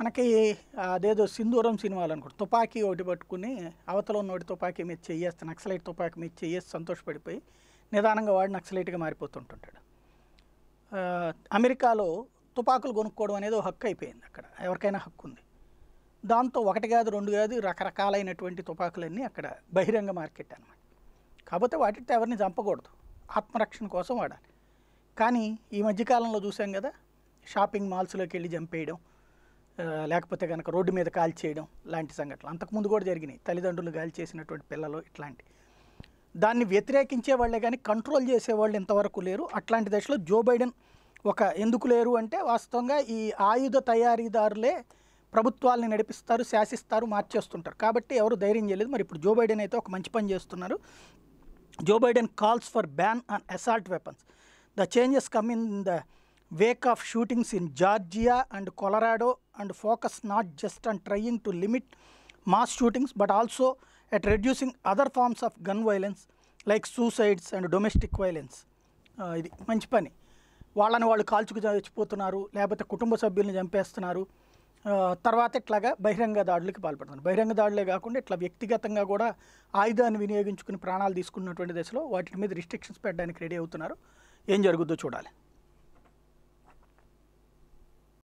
మనకి అదేదో సింధూరం సినిమాలు అనుకో తుపాకీ ఒకటి పట్టుకుని అవతల ఉన్నోటి తుపాకీ మీద చెయ్యేస్తే నక్సలైట్ తుపాకీ మీద చెయ్యేసి సంతోషపడిపోయి నిదానంగా వాడు నక్సలైట్గా మారిపోతుంటుంటాడు అమెరికాలో తుపాకులు కొనుక్కోవడం అనేది ఒక హక్కు అయిపోయింది అక్కడ ఎవరికైనా హక్కు ఉంది దాంతో ఒకటి కాదు రెండు కాదు రకరకాలైనటువంటి తుపాకులన్నీ అక్కడ బహిరంగ మార్కెట్ అనమాట కాకపోతే వాటితో ఎవరిని చంపకూడదు ఆత్మరక్షణ కోసం వాడాలి కానీ ఈ మధ్యకాలంలో చూసాం కదా షాపింగ్ మాల్స్లోకి వెళ్ళి చంపేయడం లేకపోతే కనుక రోడ్డు మీద కాల్ చేయడం లాంటి సంఘటనలు అంతకుముందు కూడా జరిగినాయి తల్లిదండ్రులు గాలి చేసినటువంటి పిల్లలు ఇట్లాంటి దాన్ని వ్యతిరేకించే వాళ్ళే కానీ కంట్రోల్ చేసేవాళ్ళు ఇంతవరకు లేరు అట్లాంటి దశలో జో బైడెన్ ఒక ఎందుకు లేరు అంటే వాస్తవంగా ఈ ఆయుధ తయారీదారులే ప్రభుత్వాలని నడిపిస్తారు శాసిస్తారు మార్చేస్తుంటారు కాబట్టి ఎవరు ధైర్యం చేయలేదు మరి ఇప్పుడు జో బైడెన్ అయితే ఒక మంచి పని చేస్తున్నారు Joe Biden calls for ban on assault weapons the changes come in the wake of shootings in Georgia and Colorado and focus not just and trying to limit mass shootings but also at reducing other forms of gun violence like suicides and domestic violence ఇది మంచి పని వాళ్ళని వాళ్ళు కాల్చుకు చచ్చిపోతున్నారు లేకపోతే కుటుంబ సభ్యులను చంపేస్తున్నారు తర్వాత ఇట్లాగా బహిరంగ దాడులకి పాల్పడుతున్నారు బహిరంగ దాడులే కాకుండా ఇట్లా వ్యక్తిగతంగా కూడా ఆయుధాన్ని వినియోగించుకుని ప్రాణాలు తీసుకున్నటువంటి దశలో వాటి మీద రిస్ట్రిక్షన్స్ పెట్టడానికి రెడీ అవుతున్నారు ఏం జరుగుద్దో చూడాలి